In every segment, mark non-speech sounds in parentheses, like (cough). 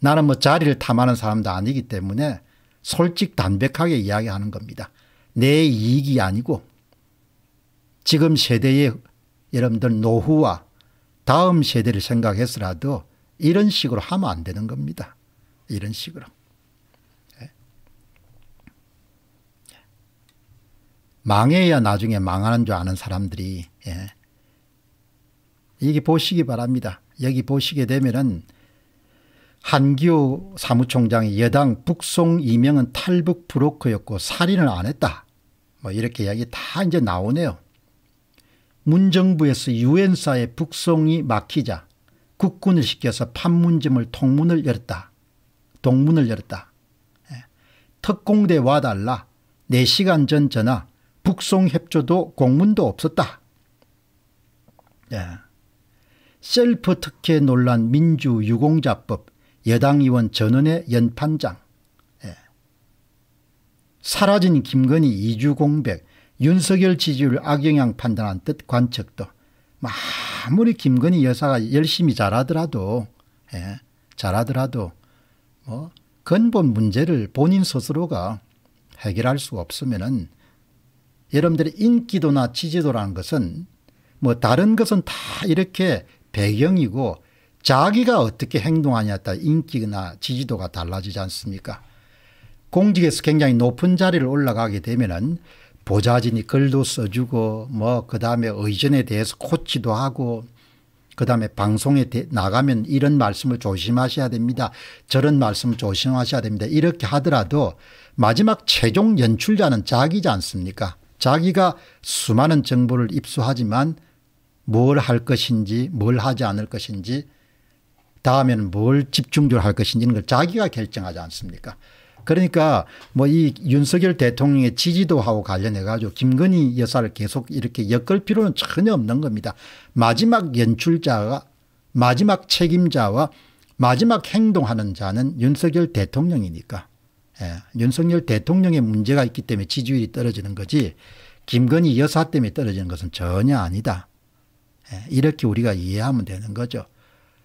나는 뭐 자리를 탐하는 사람도 아니기 때문에 솔직 담백하게 이야기하는 겁니다. 내 이익이 아니고 지금 세대의 여러분들 노후와 다음 세대를 생각해서라도 이런 식으로 하면 안 되는 겁니다. 이런 식으로. 예. 망해야 나중에 망하는 줄 아는 사람들이 예. 여기 보시기 바랍니다. 여기 보시게 되면은 한기호 사무총장이 여당 북송 이명은 탈북 브로커였고 살인을 안 했다. 뭐 이렇게 이야기 다 이제 나오네요. 문정부에서 유엔사의 북송이 막히자 국군을 시켜서 판문점을 통문을 열었다. 동문을 열었다. 예. 특공대 와달라. 4시간 전 전화. 북송협조도 공문도 없었다. 예. 셀프 특혜 논란 민주유공자법 여당 의원 전원의 연판장 예. 사라진 김건희 이주 공백 윤석열 지지율 악영향 판단한 뜻 관측도 아무리 김건희 여사가 열심히 잘하더라도 예. 잘하더라도 뭐 근본 문제를 본인 스스로가 해결할 수 없으면은 여러분들의 인기도나 지지도라는 것은 뭐 다른 것은 다 이렇게 배경이고 자기가 어떻게 행동하냐에 따라 인기나 지지도가 달라지지 않습니까? 공직에서 굉장히 높은 자리를 올라가게 되면은 보좌진이 글도 써주고 뭐 그다음에 의전에 대해서 코치도 하고 그다음에 방송에 나가면 이런 말씀을 조심하셔야 됩니다. 저런 말씀 조심하셔야 됩니다. 이렇게 하더라도 마지막 최종 연출자는 자기지 않습니까? 자기가 수많은 정보를 입수하지만 뭘 할 것인지 뭘 하지 않을 것인지 다음에는 뭘 집중적으로 할 것인지 이런 걸 자기가 결정하지 않습니까 그러니까 뭐 이 윤석열 대통령의 지지도하고 관련해 가지고 김건희 여사를 계속 이렇게 엮을 필요는 전혀 없는 겁니다. 마지막 연출자가 마지막 책임자와 마지막 행동하는 자는 윤석열 대통령이니까 예. 윤석열 대통령의 문제가 있기 때문에 지지율이 떨어지는 거지 김건희 여사 때문에 떨어지는 것은 전혀 아니다. 예. 이렇게 우리가 이해하면 되는 거죠.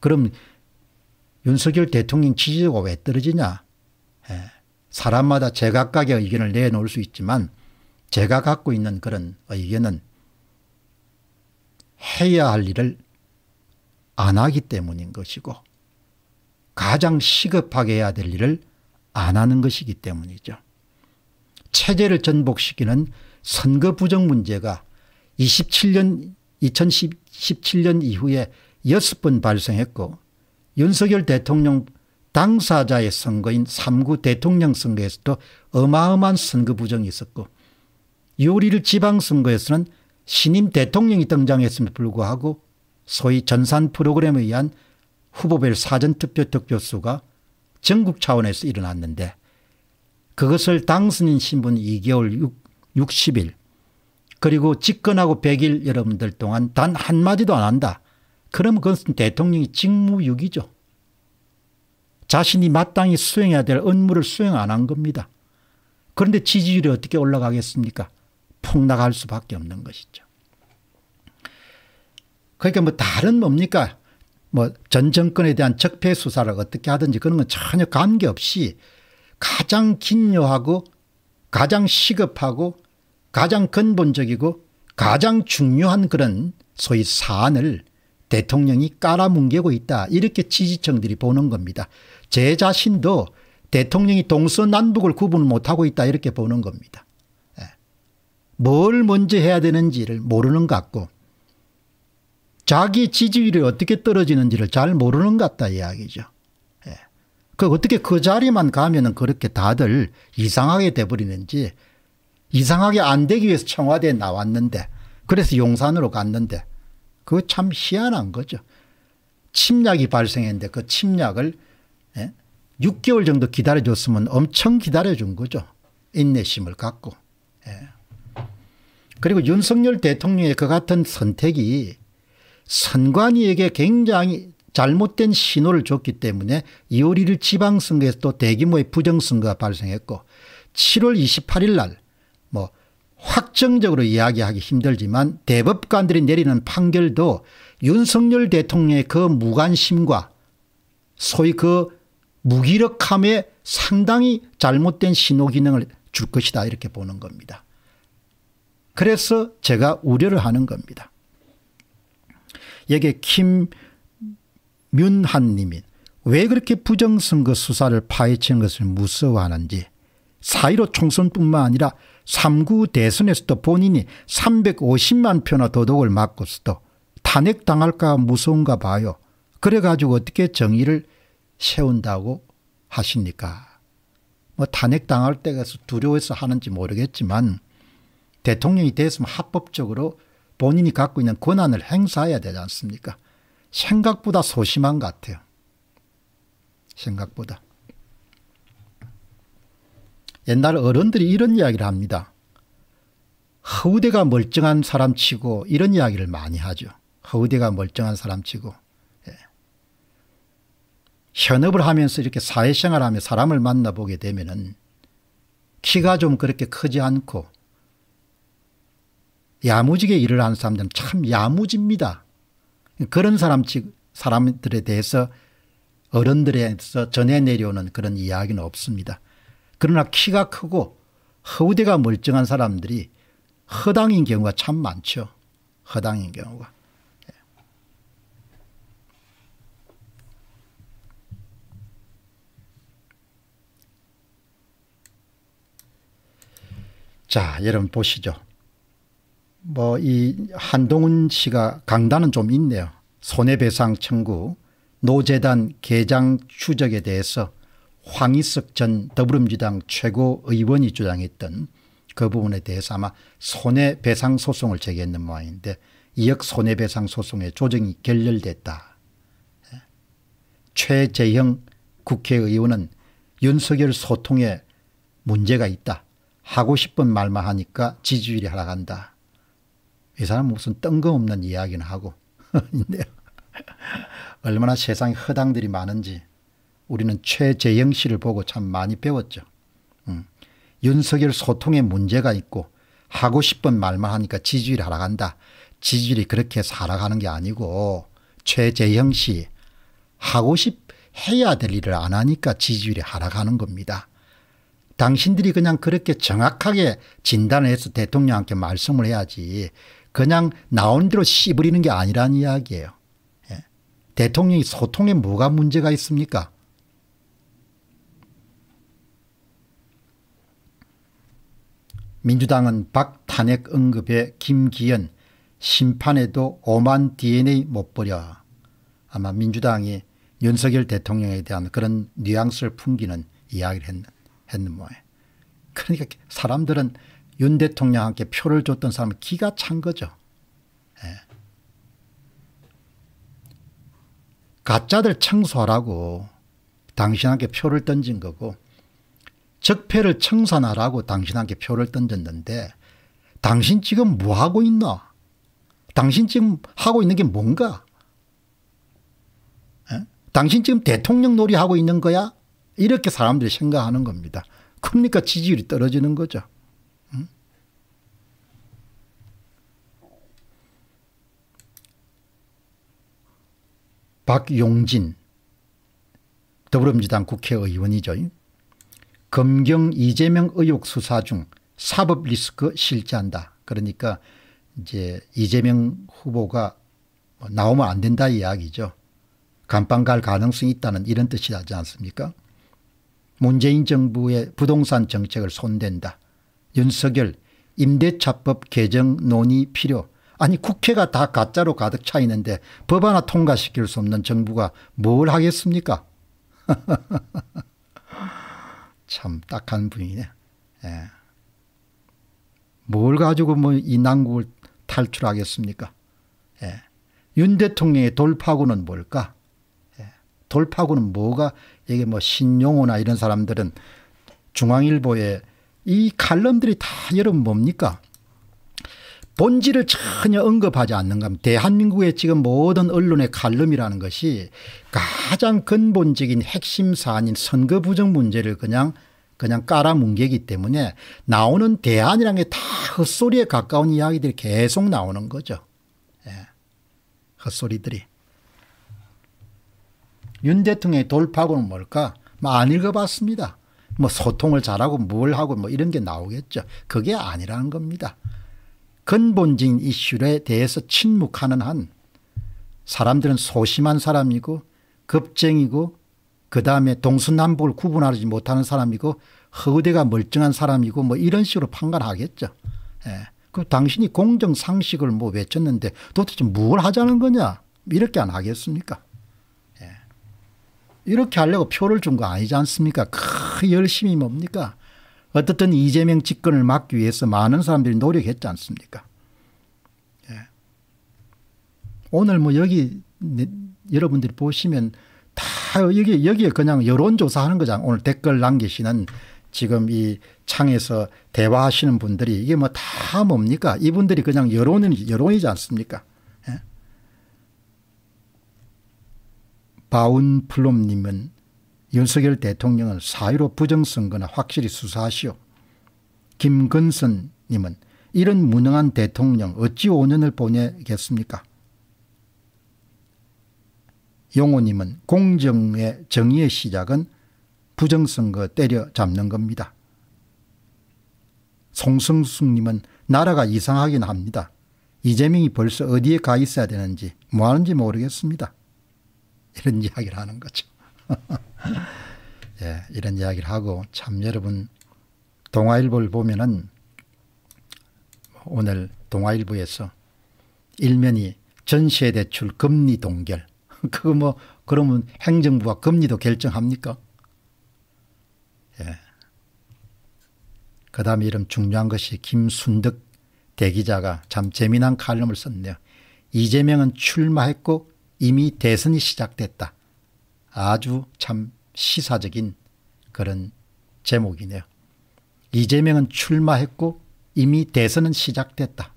그럼 윤석열 대통령 지지도가 왜 떨어지냐. 예. 사람마다 제각각의 의견을 내놓을 수 있지만 제가 갖고 있는 그런 의견은 해야 할 일을 안 하기 때문인 것이고 가장 시급하게 해야 될 일을 안 하는 것이기 때문이죠. 체제를 전복시키는 선거 부정 문제가 27년 2017년 이후에 6번 발생했고 윤석열 대통령 당사자의 선거인 3구 대통령 선거에서도 어마어마한 선거 부정이 있었고 요리를 지방선거에서는 신임 대통령이 등장했음에도 불구하고 소위 전산 프로그램에 의한 후보별 사전투표 득표수가 전국 차원에서 일어났는데 그것을 당선인 신분 2개월 6, 60일 그리고 집권하고 100일 여러분들 동안 단 한마디도 안 한다. 그러면 그것은 대통령이 직무유기죠. 자신이 마땅히 수행해야 될 업무를 수행 안 한 겁니다. 그런데 지지율이 어떻게 올라가겠습니까? 폭락할 수밖에 없는 것이죠. 그러니까 뭐 다른 뭡니까? 뭐전 정권에 대한 적폐 수사를 어떻게 하든지 그런 건 전혀 관계없이 가장 긴요하고 가장 시급하고 가장 근본적이고 가장 중요한 그런 소위 사안을 대통령이 깔아뭉개고 있다 이렇게 지지층들이 보는 겁니다. 제 자신도 대통령이 동서남북을 구분 못하고 있다 이렇게 보는 겁니다. 예. 뭘 먼저 해야 되는지를 모르는 것 같고 자기 지지율이 어떻게 떨어지는지를 잘 모르는 것 같다 이야기죠. 예. 그 어떻게 그 자리만 가면은 그렇게 다들 이상하게 돼버리는지 이상하게 안 되기 위해서 청와대에 나왔는데 그래서 용산으로 갔는데 그거 참 희한한 거죠. 침략이 발생했는데 그 침략을 예? 6개월 정도 기다려줬으면 엄청 기다려준 거죠. 인내심을 갖고. 예. 그리고 윤석열 대통령의 그 같은 선택이 선관위에게 굉장히 잘못된 신호를 줬기 때문에 2월 1일 지방선거에서 또 대규모의 부정선거가 발생했고 7월 28일 날뭐 확정적으로 이야기하기 힘들지만 대법관들이 내리는 판결도 윤석열 대통령의 그 무관심과 소위 그 무기력함에 상당히 잘못된 신호기능을 줄 것이다 이렇게 보는 겁니다. 그래서 제가 우려를 하는 겁니다. 여기에 김윤한 님이 왜 그렇게 부정선거 수사를 파헤친 것을 무서워하는지 4.15 총선뿐만 아니라 3구 대선에서도 본인이 350만 표나 도덕을 맞고서도 탄핵당할까 무서운가 봐요. 그래가지고 어떻게 정의를 세운다고 하십니까? 뭐 탄핵당할 때가 서 두려워서 하는지 모르겠지만 대통령이 됐으면 합법적으로 본인이 갖고 있는 권한을 행사해야 되지 않습니까? 생각보다 소심한 것 같아요. 생각보다. 옛날 어른들이 이런 이야기를 합니다. 허우대가 멀쩡한 사람치고 이런 이야기를 많이 하죠. 허우대가 멀쩡한 사람치고. 예. 현업을 하면서 이렇게 사회생활하며 사람을 만나보게 되면은 키가 좀 그렇게 크지 않고 야무지게 일을 하는 사람들은 참 야무집니다. 그런 사람, 사람들에 대해서 어른들에서 전해 내려오는 그런 이야기는 없습니다. 그러나 키가 크고 허우대가 멀쩡한 사람들이 허당인 경우가 참 많죠. 허당인 경우가. 예. 자, 여러분 보시죠. 뭐 이 한동훈 씨가 강단은 좀 있네요. 손해배상 청구, 노재단 개장 추적에 대해서 황희석 전 더불어민주당 최고의원이 주장했던 그 부분에 대해서 아마 손해배상 소송을 제기했는 모양인데 2억 손해배상 소송의 조정이 결렬됐다. 최재형 국회의원은 윤석열 소통에 문제가 있다. 하고 싶은 말만 하니까 지지율이 하락한다. 이 사람 무슨 뜬금없는 이야기는 하고. (laughs) 얼마나 세상에 허당들이 많은지. 우리는 최재영 씨를 보고 참 많이 배웠죠. 음. 윤석열 소통에 문제가 있고 하고 싶은 말만 하니까 지지율이 하락한다. 지지율이 그렇게 살아가는 게 아니고 최재형 씨 하고 싶 해야 될 일을 안 하니까 지지율이 하락하는 겁니다. 당신들이 그냥 그렇게 정확하게 진단을 해서 대통령한테 말씀을 해야지 그냥 나온 대로 씨부리는 게 아니라는 이야기예요. 예. 대통령이 소통에 뭐가 문제가 있습니까? 민주당은 박탄핵 언급에 김기현 심판에도 오만 DNA 못 버려 아마 민주당이 윤석열 대통령에 대한 그런 뉘앙스를 풍기는 이야기를 했, 했는 모양. 그러니까 사람들은 윤 대통령한테 표를 줬던 사람은 기가 찬 거죠. 예. 가짜들 청소하라고 당신한테 표를 던진 거고 적폐를 청산하라고 당신한테 표를 던졌는데 당신 지금 뭐 하고 있나? 당신 지금 하고 있는 게 뭔가? 에? 당신 지금 대통령 놀이 하고 있는 거야? 이렇게 사람들이 생각하는 겁니다. 그러니까 지지율이 떨어지는 거죠. 응? 박용진 더불어민주당 국회의원이죠. 검경 이재명 의혹 수사 중 사법 리스크 실제한다. 그러니까 이제 이재명 후보가 뭐 나오면 안 된다 이야기죠. 감방 갈 가능성이 있다는 이런 뜻이 하지 않습니까? 문재인 정부의 부동산 정책을 손댄다. 윤석열 임대차법 개정 논의 필요. 아니 국회가 다 가짜로 가득 차 있는데 법 하나 통과시킬 수 없는 정부가 뭘 하겠습니까? (laughs) 참 딱한 분이네. 예. 뭘 가지고 뭐 이 난국을 탈출하겠습니까? 예. 윤 대통령의 돌파구는 뭘까? 예. 돌파구는 뭐가 이게 뭐 신용호나 이런 사람들은 중앙일보에 이 칼럼들이 다 여러분 뭡니까? 본질을 전혀 언급하지 않는 겁니다. 대한민국의 지금 모든 언론의 칼럼이라는 것이 가장 근본적인 핵심 사안인 선거 부정 문제를 그냥 그냥 깔아뭉개기 때문에 나오는 대안이라는 게 다 헛소리에 가까운 이야기들이 계속 나오는 거죠. 예. 헛소리들이. 윤 대통령의 돌파구는 뭘까? 뭐안 읽어봤습니다. 뭐 소통을 잘하고 뭘 하고 뭐 이런 게 나오겠죠. 그게 아니라는 겁니다. 근본적인 이슈에 대해서 침묵하는 한 사람들은 소심한 사람이고 급쟁이고 그 다음에 동서남북을 구분하지 못하는 사람이고 허우대가 멀쩡한 사람이고 뭐 이런 식으로 판단하겠죠. 예. 그 당신이 공정상식을 뭐 외쳤는데 도대체 뭘 하자는 거냐 이렇게 안 하겠습니까? 예. 이렇게 하려고 표를 준 거 아니지 않습니까? 그 열심히 뭡니까? 어떻든 이재명 집권을 막기 위해서 많은 사람들이 노력했지 않습니까? 예. 오늘 뭐 여기 네, 여러분들이 보시면 다 여기 여기에 그냥 여론조사 하는 거잖아. 오늘 댓글 남기시는 지금 이 창에서 대화하시는 분들이 이게 뭐 다 뭡니까? 이분들이 그냥 여론이 여론이지 않습니까? 예. 바운플롬님은 윤석열 대통령은 사유로 부정선거나 확실히 수사하시오. 김근선 님은 이런 무능한 대통령 어찌 5년을 보내겠습니까? 용호님은 공정의 정의의 시작은 부정선거 때려잡는 겁니다. 송승숙님은 나라가 이상하긴 합니다. 이재명이 벌써 어디에 가 있어야 되는지 뭐하는지 모르겠습니다. 이런 이야기를 하는 거죠. (laughs) 예, 이런 이야기를 하고 참 여러분 동아일보를 보면은 오늘 동아일보에서 일면이 전세 대출 금리 동결. (laughs) 그거 뭐 그러면 행정부가 금리도 결정합니까? 예. 그 다음에 이런 중요한 것이 김순덕 대기자가 참 재미난 칼럼을 썼네요. 이재명은 출마했고 이미 대선이 시작됐다. 아주 참 시사적인 그런 제목이네요. 이재명은 출마했고 이미 대선은 시작됐다.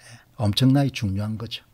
예, 엄청나게 중요한 거죠.